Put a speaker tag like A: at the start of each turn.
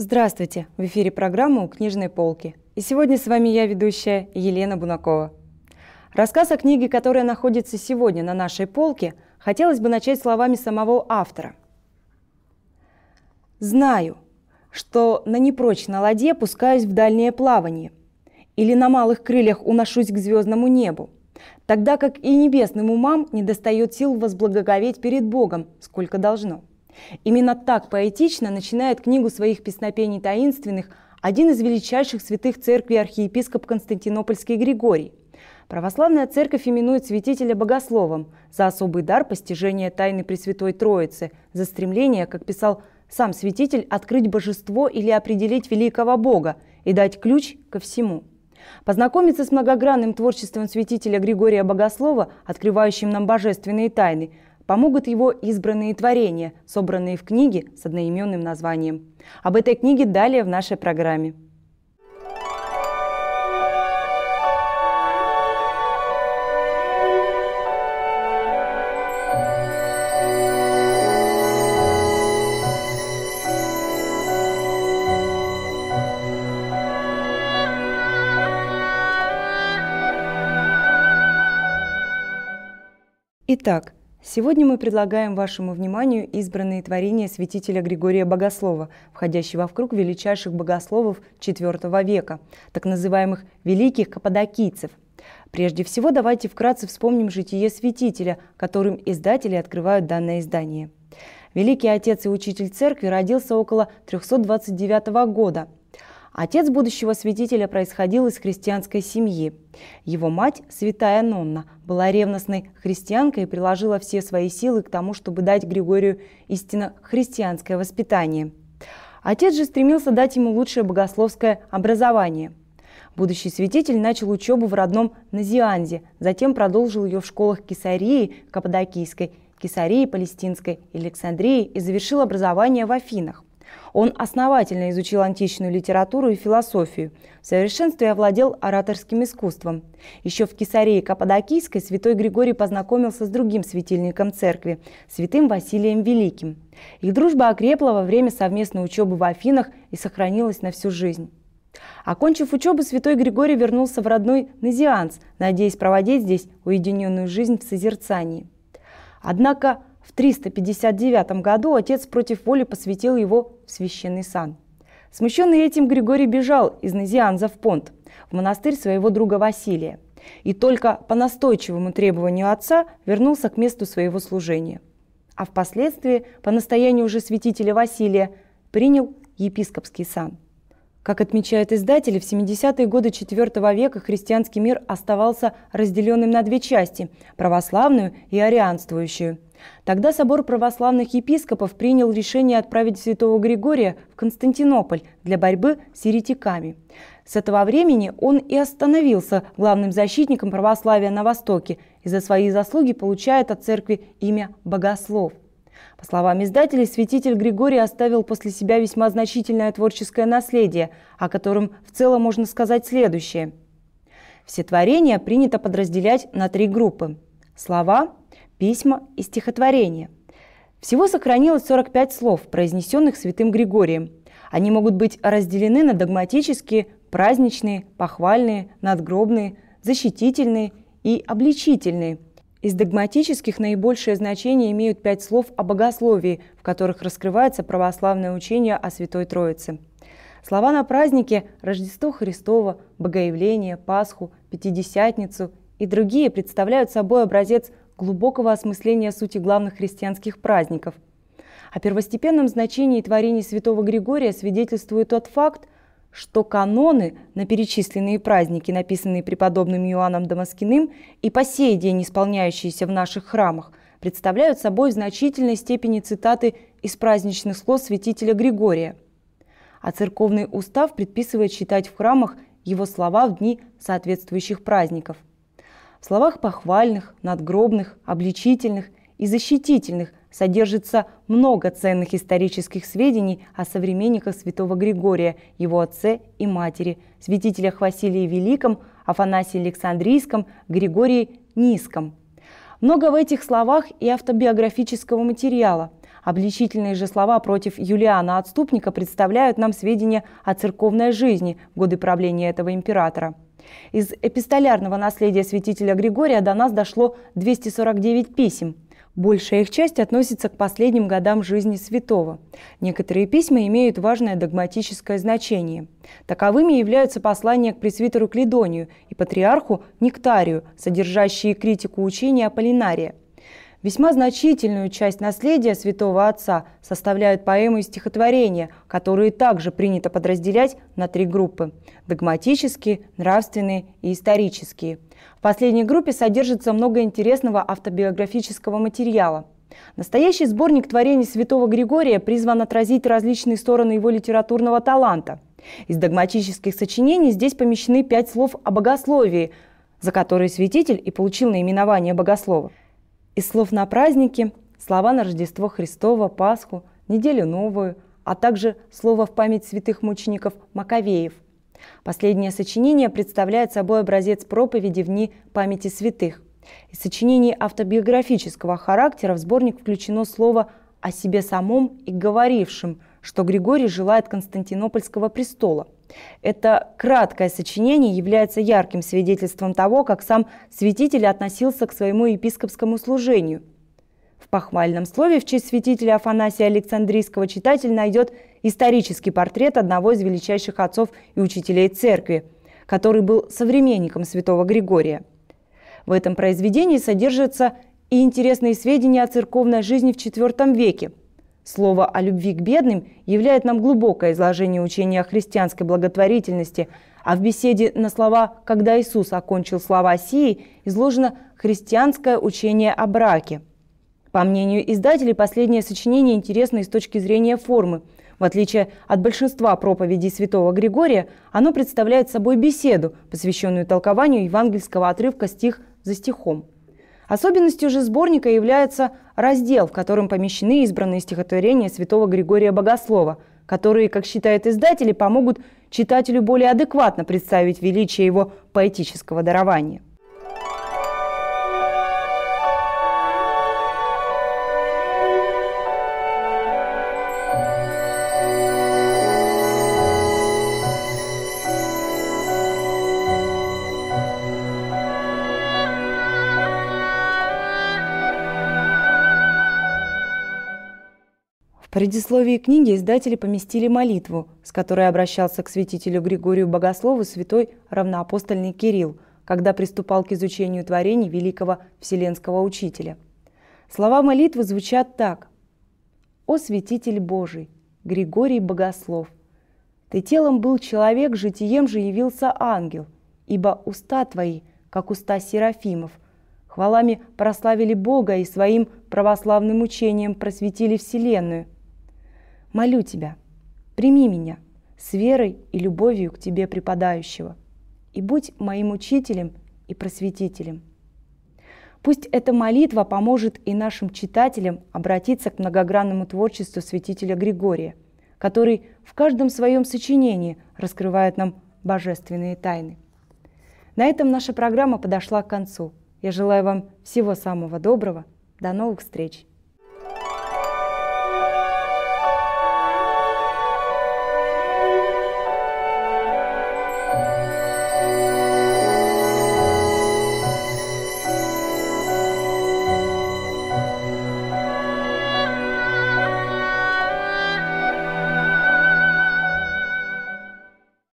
A: Здравствуйте! В эфире программа «У книжной полки». И сегодня с вами я, ведущая Елена Бунакова. Рассказ о книге, которая находится сегодня на нашей полке, хотелось бы начать словами самого автора. «Знаю, что на непрочной ладе пускаюсь в дальнее плавание или на малых крыльях уношусь к звездному небу, тогда как и небесным умам достает сил возблагоговеть перед Богом, сколько должно. Именно так поэтично начинает книгу своих песнопений таинственных один из величайших святых церкви архиепископ Константинопольский Григорий. Православная церковь именует святителя богословом за особый дар постижения тайны Пресвятой Троицы, за стремление, как писал сам святитель, открыть божество или определить великого Бога и дать ключ ко всему. Познакомиться с многогранным творчеством святителя Григория Богослова, открывающим нам божественные тайны – помогут его избранные творения, собранные в книге с одноименным названием. Об этой книге далее в нашей программе. Итак, Сегодня мы предлагаем вашему вниманию избранные творения святителя Григория Богослова, входящего в круг величайших богословов IV века, так называемых «великих каппадокийцев». Прежде всего, давайте вкратце вспомним житие святителя, которым издатели открывают данное издание. Великий отец и учитель церкви родился около 329 года – Отец будущего святителя происходил из христианской семьи. Его мать, святая Нонна, была ревностной христианкой и приложила все свои силы к тому, чтобы дать Григорию истинно христианское воспитание. Отец же стремился дать ему лучшее богословское образование. Будущий святитель начал учебу в родном Назианзе, затем продолжил ее в школах Кесарии, Каппадокийской, Кесарии Палестинской Александрии и завершил образование в Афинах. Он основательно изучил античную литературу и философию, в совершенстве овладел ораторским искусством. Еще в Кесарии Каппадокийской святой Григорий познакомился с другим светильником церкви – святым Василием Великим. Их дружба окрепла во время совместной учебы в Афинах и сохранилась на всю жизнь. Окончив учебу, святой Григорий вернулся в родной Назианс, надеясь проводить здесь уединенную жизнь в созерцании. Однако в 359 году отец против воли посвятил его в священный сан. Смущенный этим Григорий бежал из Назианза в Понт, в монастырь своего друга Василия. И только по настойчивому требованию отца вернулся к месту своего служения. А впоследствии, по настоянию уже святителя Василия, принял епископский сан. Как отмечают издатели, в 70-е годы IV века христианский мир оставался разделенным на две части – православную и арианствующую – Тогда собор православных епископов принял решение отправить святого Григория в Константинополь для борьбы с еретиками. С этого времени он и остановился главным защитником православия на Востоке и за свои заслуги получает от церкви имя «богослов». По словам издателей, святитель Григорий оставил после себя весьма значительное творческое наследие, о котором в целом можно сказать следующее. Все творения принято подразделять на три группы – слова, письма и стихотворения. Всего сохранилось 45 слов, произнесенных святым Григорием. Они могут быть разделены на догматические, праздничные, похвальные, надгробные, защитительные и обличительные. Из догматических наибольшее значение имеют пять слов о богословии, в которых раскрывается православное учение о Святой Троице. Слова на празднике Рождество Христово, Богоявление, Пасху, Пятидесятницу и другие представляют собой образец глубокого осмысления сути главных христианских праздников. О первостепенном значении творений святого Григория свидетельствует тот факт, что каноны на перечисленные праздники, написанные преподобным Иоанном Дамаскиным и по сей день исполняющиеся в наших храмах, представляют собой в значительной степени цитаты из праздничных слов святителя Григория. А церковный устав предписывает считать в храмах его слова в дни соответствующих праздников. В словах похвальных, надгробных, обличительных и защитительных содержится много ценных исторических сведений о современниках святого Григория, его отце и матери, святителях Василии Великом, Афанасии Александрийском, Григории Низком. Много в этих словах и автобиографического материала. Обличительные же слова против Юлиана Отступника представляют нам сведения о церковной жизни в годы правления этого императора – из эпистолярного наследия святителя Григория до нас дошло 249 писем. Большая их часть относится к последним годам жизни святого. Некоторые письма имеют важное догматическое значение. Таковыми являются послания к пресвитеру Клидонию и патриарху Нектарию, содержащие критику учения Аполлинария – Весьма значительную часть наследия святого отца составляют поэмы и стихотворения, которые также принято подразделять на три группы – догматические, нравственные и исторические. В последней группе содержится много интересного автобиографического материала – Настоящий сборник творений святого Григория призван отразить различные стороны его литературного таланта. Из догматических сочинений здесь помещены пять слов о богословии, за которые святитель и получил наименование богослова. Из слов на праздники слова на Рождество Христово, Пасху, Неделю Новую, а также слово в память святых мучеников Маковеев. Последнее сочинение представляет собой образец проповеди в дни памяти святых. Из сочинений автобиографического характера в сборник включено слово о себе самом и говорившем, что Григорий желает Константинопольского престола – это краткое сочинение является ярким свидетельством того, как сам святитель относился к своему епископскому служению. В похмальном слове в честь святителя Афанасия Александрийского читатель найдет исторический портрет одного из величайших отцов и учителей церкви, который был современником святого Григория. В этом произведении содержатся и интересные сведения о церковной жизни в IV веке, Слово о любви к бедным являет нам глубокое изложение учения о христианской благотворительности, а в беседе на слова «Когда Иисус окончил слова сии» изложено христианское учение о браке. По мнению издателей, последнее сочинение интересно и с точки зрения формы. В отличие от большинства проповедей святого Григория, оно представляет собой беседу, посвященную толкованию евангельского отрывка стих за стихом – Особенностью же сборника является раздел, в котором помещены избранные стихотворения святого Григория Богослова, которые, как считают издатели, помогут читателю более адекватно представить величие его поэтического дарования. предисловии книги издатели поместили молитву, с которой обращался к святителю Григорию Богослову святой равноапостольный Кирилл, когда приступал к изучению творений великого вселенского учителя. Слова молитвы звучат так. «О святитель Божий, Григорий Богослов, ты телом был человек, житием же явился ангел, ибо уста твои, как уста серафимов, хвалами прославили Бога и своим православным учением просветили Вселенную – Молю тебя, прими меня с верой и любовью к тебе преподающего, и будь моим учителем и просветителем. Пусть эта молитва поможет и нашим читателям обратиться к многогранному творчеству святителя Григория, который в каждом своем сочинении раскрывает нам божественные тайны. На этом наша программа подошла к концу. Я желаю вам всего самого доброго. До новых встреч!